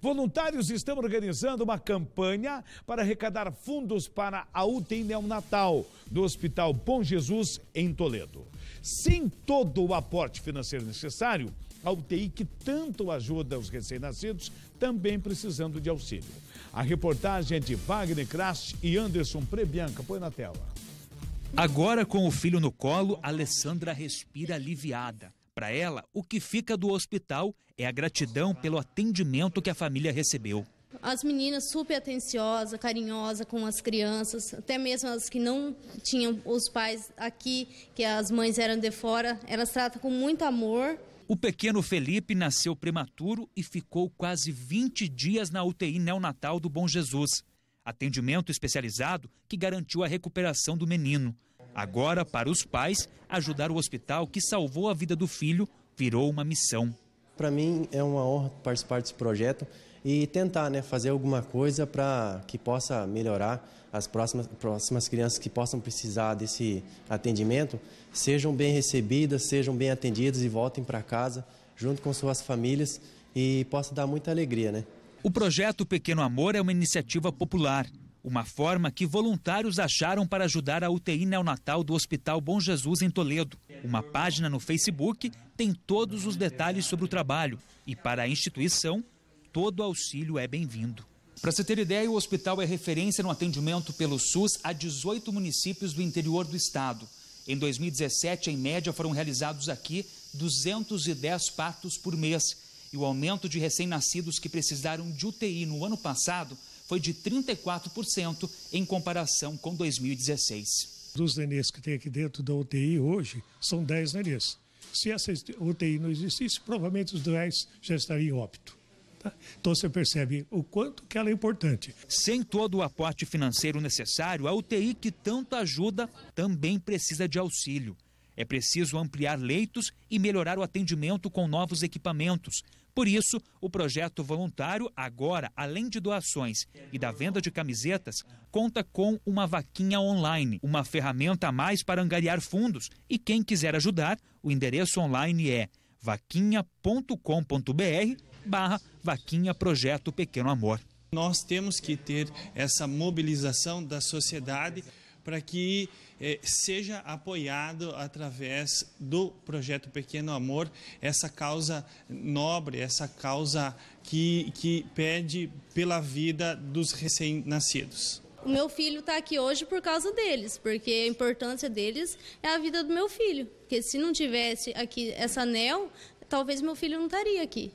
Voluntários estão organizando uma campanha para arrecadar fundos para a UTI neonatal do Hospital Bom Jesus, em Toledo. Sem todo o aporte financeiro necessário, a UTI que tanto ajuda os recém-nascidos também precisando de auxílio. A reportagem é de Wagner Krast e Anderson Prebianca. Põe na tela. Agora, com o filho no colo, Alessandra respira aliviada. Para ela, o que fica do hospital é a gratidão pelo atendimento que a família recebeu. As meninas super atenciosas, carinhosas com as crianças, até mesmo as que não tinham os pais aqui, que as mães eram de fora, elas tratam com muito amor. O pequeno Felipe nasceu prematuro e ficou quase 20 dias na UTI neonatal do Bom Jesus. Atendimento especializado que garantiu a recuperação do menino. Agora, para os pais, ajudar o hospital que salvou a vida do filho virou uma missão. Para mim é uma honra participar desse projeto e tentar né, fazer alguma coisa para que possa melhorar as próximas, próximas crianças que possam precisar desse atendimento, sejam bem recebidas, sejam bem atendidas e voltem para casa junto com suas famílias e possa dar muita alegria. Né? O projeto Pequeno Amor é uma iniciativa popular uma forma que voluntários acharam para ajudar a UTI neonatal do Hospital Bom Jesus em Toledo. Uma página no Facebook tem todos os detalhes sobre o trabalho e para a instituição, todo auxílio é bem-vindo. Para se ter ideia, o hospital é referência no atendimento pelo SUS a 18 municípios do interior do estado. Em 2017, em média, foram realizados aqui 210 partos por mês. E o aumento de recém-nascidos que precisaram de UTI no ano passado foi de 34% em comparação com 2016. Dos nenês que tem aqui dentro da UTI hoje, são 10 nenês. Se essa UTI não existisse, provavelmente os 10 já estariam em óbito. Tá? Então você percebe o quanto que ela é importante. Sem todo o aporte financeiro necessário, a UTI que tanto ajuda também precisa de auxílio. É preciso ampliar leitos e melhorar o atendimento com novos equipamentos. Por isso, o projeto voluntário, agora, além de doações e da venda de camisetas, conta com uma vaquinha online, uma ferramenta a mais para angariar fundos. E quem quiser ajudar, o endereço online é vaquinha.com.br barra vaquinha Projeto Pequeno Amor. Nós temos que ter essa mobilização da sociedade para que eh, seja apoiado através do projeto Pequeno Amor essa causa nobre, essa causa que, que pede pela vida dos recém-nascidos. O meu filho está aqui hoje por causa deles, porque a importância deles é a vida do meu filho. Porque se não tivesse aqui essa anel, talvez meu filho não estaria aqui.